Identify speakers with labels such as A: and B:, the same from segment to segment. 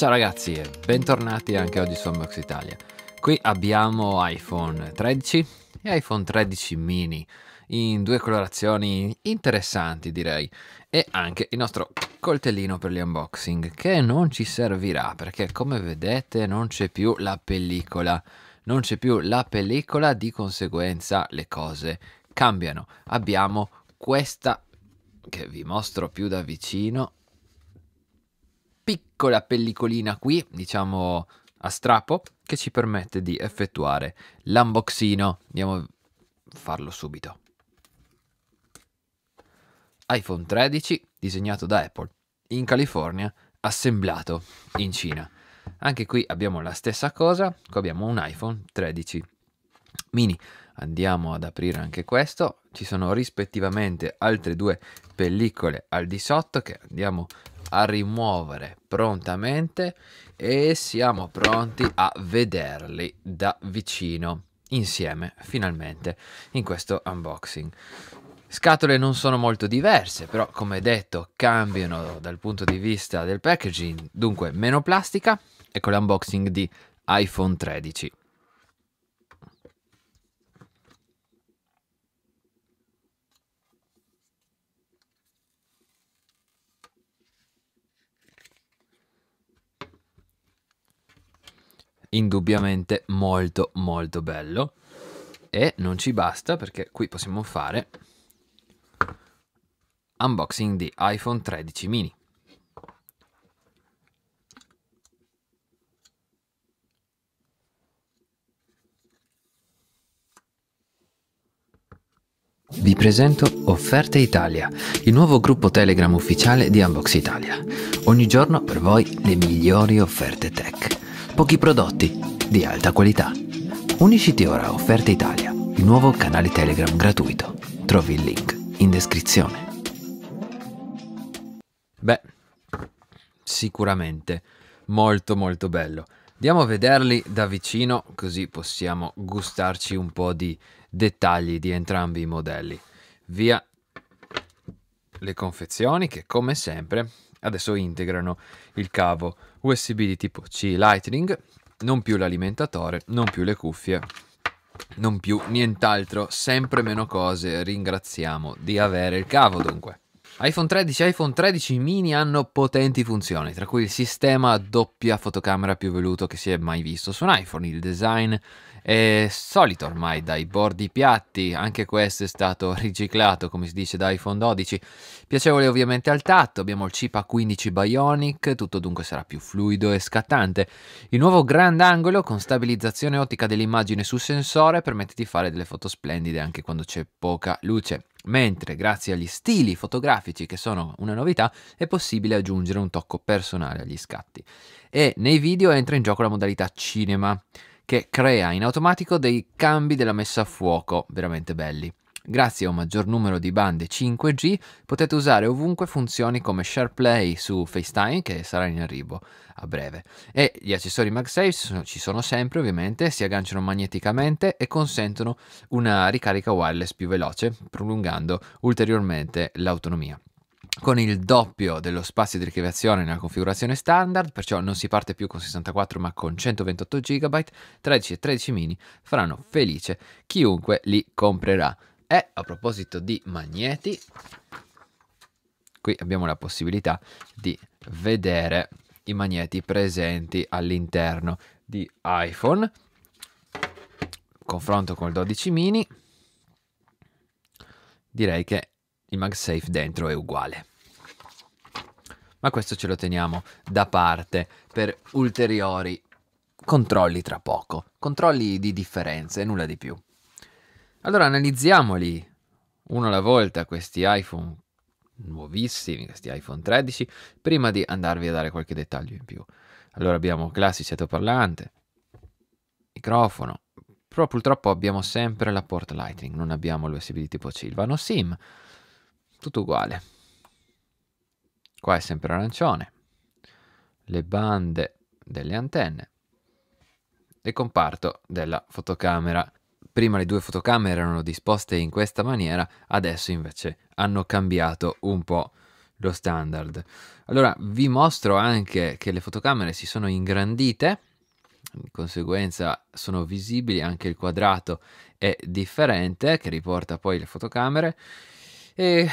A: Ciao ragazzi e bentornati anche oggi su Unbox Italia. Qui abbiamo iPhone 13 e iPhone 13 mini in due colorazioni interessanti direi e anche il nostro coltellino per gli unboxing che non ci servirà perché come vedete non c'è più la pellicola non c'è più la pellicola di conseguenza le cose cambiano abbiamo questa che vi mostro più da vicino piccola pellicolina qui, diciamo a strappo, che ci permette di effettuare l'unboxino. Andiamo a farlo subito. iPhone 13 disegnato da Apple in California, assemblato in Cina. Anche qui abbiamo la stessa cosa, qui abbiamo un iPhone 13 mini. Andiamo ad aprire anche questo, ci sono rispettivamente altre due pellicole al di sotto che andiamo a rimuovere prontamente e siamo pronti a vederli da vicino insieme finalmente in questo unboxing. Scatole non sono molto diverse, però come detto cambiano dal punto di vista del packaging, dunque meno plastica, ecco l'unboxing di iPhone 13. indubbiamente molto molto bello. E non ci basta perché qui possiamo fare unboxing di iPhone 13 mini. Vi presento Offerte Italia, il nuovo gruppo Telegram ufficiale di Unbox Italia. Ogni giorno per voi le migliori offerte tech pochi prodotti di alta qualità. Unisciti ora a Offerta Italia, il nuovo canale Telegram gratuito. Trovi il link in descrizione. Beh, sicuramente molto molto bello. Andiamo a vederli da vicino così possiamo gustarci un po' di dettagli di entrambi i modelli. Via le confezioni che come sempre Adesso integrano il cavo USB di tipo C Lightning, non più l'alimentatore, non più le cuffie, non più nient'altro, sempre meno cose. Ringraziamo di avere il cavo dunque iPhone 13 e iPhone 13 mini hanno potenti funzioni, tra cui il sistema a doppia fotocamera più veluto che si è mai visto su un iPhone. Il design è solito ormai dai bordi piatti, anche questo è stato riciclato come si dice da iPhone 12. Piacevole ovviamente al tatto, abbiamo il chip A15 Bionic, tutto dunque sarà più fluido e scattante. Il nuovo grandangolo con stabilizzazione ottica dell'immagine su sensore permette di fare delle foto splendide anche quando c'è poca luce mentre grazie agli stili fotografici che sono una novità è possibile aggiungere un tocco personale agli scatti. E nei video entra in gioco la modalità cinema che crea in automatico dei cambi della messa a fuoco veramente belli. Grazie a un maggior numero di bande 5G potete usare ovunque funzioni come SharePlay su FaceTime che sarà in arrivo a breve e gli accessori MagSafe ci sono sempre ovviamente, si agganciano magneticamente e consentono una ricarica wireless più veloce prolungando ulteriormente l'autonomia con il doppio dello spazio di ricaviazione nella configurazione standard, perciò non si parte più con 64 ma con 128 GB, 13 e 13 mini faranno felice chiunque li comprerà. E a proposito di magneti, qui abbiamo la possibilità di vedere i magneti presenti all'interno di iPhone. Confronto con il 12 mini, direi che il MagSafe dentro è uguale. Ma questo ce lo teniamo da parte per ulteriori controlli tra poco, controlli di differenze, nulla di più. Allora analizziamoli uno alla volta questi iPhone nuovissimi, questi iPhone 13, prima di andarvi a dare qualche dettaglio in più. Allora abbiamo classici altoparlante, microfono, però purtroppo abbiamo sempre la porta Lightning, non abbiamo l'USB di tipo C, il vano SIM, tutto uguale. Qua è sempre arancione, le bande delle antenne, e comparto della fotocamera prima le due fotocamere erano disposte in questa maniera, adesso invece hanno cambiato un po' lo standard. Allora vi mostro anche che le fotocamere si sono ingrandite, di conseguenza sono visibili anche il quadrato è differente che riporta poi le fotocamere e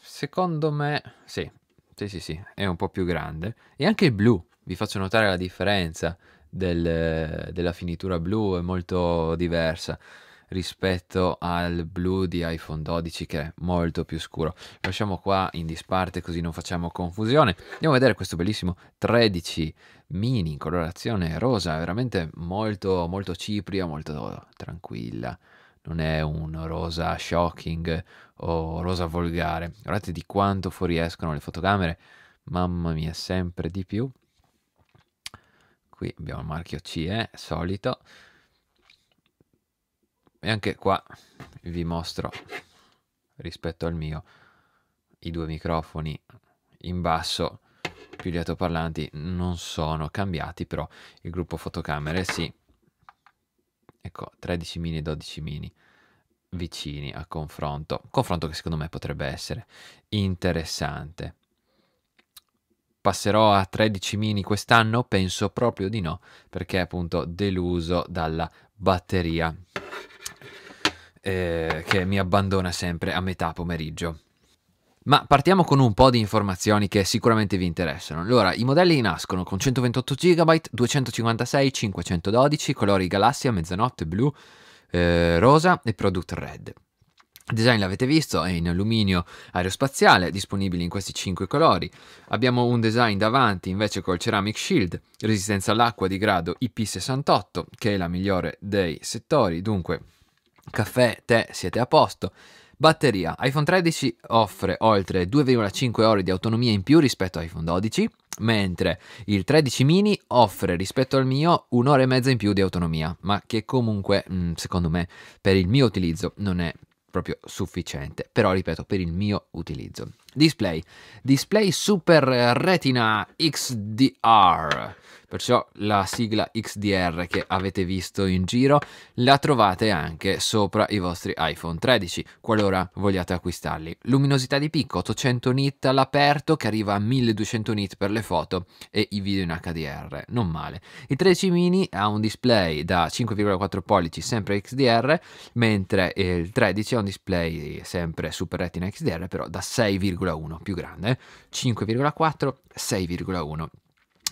A: secondo me sì, sì, sì, sì, è un po' più grande e anche il blu, vi faccio notare la differenza del, della finitura blu è molto diversa rispetto al blu di iPhone 12 che è molto più scuro. Lasciamo qua in disparte così non facciamo confusione. Andiamo a vedere questo bellissimo 13 mini in colorazione rosa, veramente molto molto cipria, molto tranquilla. Non è un rosa shocking o rosa volgare. Guardate di quanto fuoriescono le fotocamere. Mamma mia, sempre di più qui abbiamo il marchio CE eh, solito e anche qua vi mostro rispetto al mio i due microfoni in basso più gli altoparlanti non sono cambiati però il gruppo fotocamere sì ecco 13 mini e 12 mini vicini a confronto confronto che secondo me potrebbe essere interessante passerò a 13 mini quest'anno? Penso proprio di no, perché appunto deluso dalla batteria eh, che mi abbandona sempre a metà pomeriggio. Ma partiamo con un po' di informazioni che sicuramente vi interessano. Allora, i modelli nascono con 128 GB, 256, 512, colori galassia, mezzanotte, blu, eh, rosa e product red design l'avete visto, è in alluminio aerospaziale, disponibile in questi 5 colori. Abbiamo un design davanti invece col Ceramic Shield, resistenza all'acqua di grado IP68, che è la migliore dei settori, dunque caffè, tè, siete a posto. Batteria. iPhone 13 offre oltre 2,5 ore di autonomia in più rispetto a iPhone 12, mentre il 13 mini offre rispetto al mio un'ora e mezza in più di autonomia, ma che comunque mm, secondo me per il mio utilizzo non è proprio sufficiente, però ripeto per il mio utilizzo. Display, display Super Retina XDR. Perciò la sigla XDR che avete visto in giro la trovate anche sopra i vostri iPhone 13 qualora vogliate acquistarli. Luminosità di picco 800 nit all'aperto che arriva a 1200 nit per le foto e i video in HDR, non male. Il 13 mini ha un display da 5,4 pollici sempre XDR, mentre il 13 ha un display sempre Super Retina XDR però da 6,1 più grande, 5,4 6,1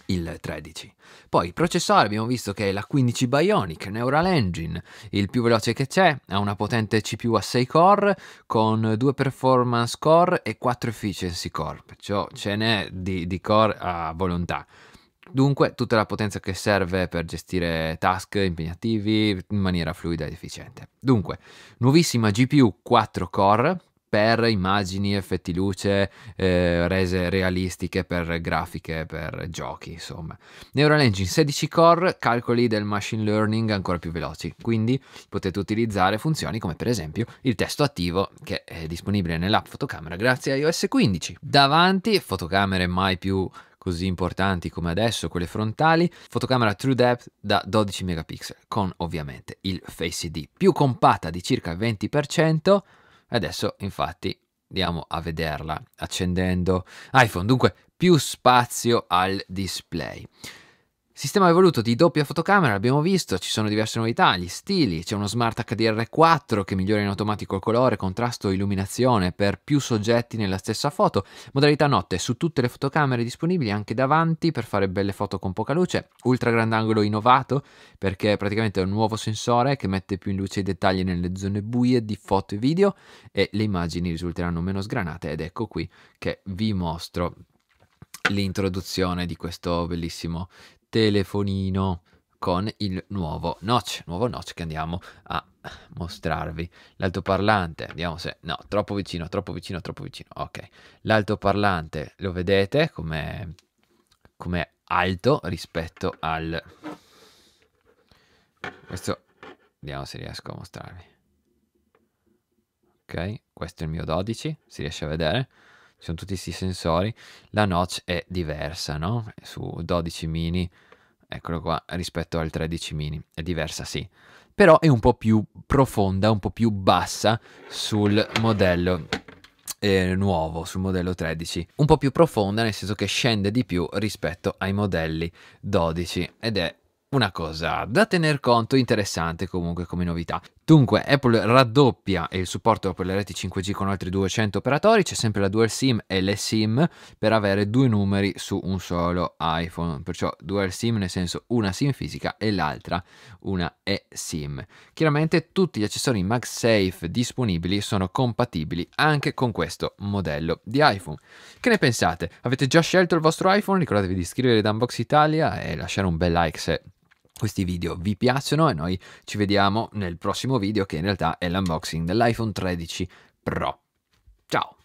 A: il 13. Poi processore abbiamo visto che è la 15 Bionic Neural Engine, il più veloce che c'è, ha una potente CPU a 6 core con 2 performance core e 4 efficiency core, perciò ce n'è di, di core a volontà. Dunque tutta la potenza che serve per gestire task impegnativi in maniera fluida ed efficiente. Dunque, nuovissima GPU 4 core per immagini, effetti luce, eh, rese realistiche per grafiche, per giochi, insomma. Neural Engine 16 core, calcoli del machine learning ancora più veloci, quindi potete utilizzare funzioni come per esempio il testo attivo che è disponibile nell'app fotocamera grazie a iOS 15. Davanti fotocamere mai più così importanti come adesso, quelle frontali, fotocamera True Depth da 12 megapixel con ovviamente il Face ID più compatta di circa il 20%, Adesso infatti andiamo a vederla accendendo iPhone, dunque più spazio al display. Sistema evoluto di doppia fotocamera, abbiamo visto, ci sono diverse novità, gli stili, c'è uno Smart HDR4 che migliora in automatico il colore, contrasto e illuminazione per più soggetti nella stessa foto, modalità notte su tutte le fotocamere disponibili anche davanti per fare belle foto con poca luce, ultra grandangolo innovato perché praticamente è un nuovo sensore che mette più in luce i dettagli nelle zone buie di foto e video e le immagini risulteranno meno sgranate ed ecco qui che vi mostro l'introduzione di questo bellissimo telefonino con il nuovo notch, nuovo notch che andiamo a mostrarvi. L'altoparlante, vediamo se... no, troppo vicino, troppo vicino, troppo vicino, ok. L'altoparlante lo vedete come come alto rispetto al... Questo, vediamo se riesco a mostrarvi. Ok, questo è il mio 12, si riesce a vedere sono tutti questi sensori, la notch è diversa, no? Su 12 mini, eccolo qua, rispetto al 13 mini, è diversa sì, però è un po' più profonda, un po' più bassa sul modello eh, nuovo sul modello 13 un po' più profonda nel senso che scende di più rispetto ai modelli 12 ed è una cosa da tener conto interessante comunque come novità Dunque, Apple raddoppia il supporto per le reti 5G con altri 200 operatori, c'è sempre la dual SIM e le SIM per avere due numeri su un solo iPhone, perciò dual SIM nel senso una SIM fisica e l'altra una eSIM. Chiaramente tutti gli accessori MagSafe disponibili sono compatibili anche con questo modello di iPhone. Che ne pensate? Avete già scelto il vostro iPhone? Ricordatevi di iscrivervi ad Unbox Italia e lasciare un bel like se questi video vi piacciono e noi ci vediamo nel prossimo video che in realtà è l'unboxing dell'iPhone 13 Pro. Ciao!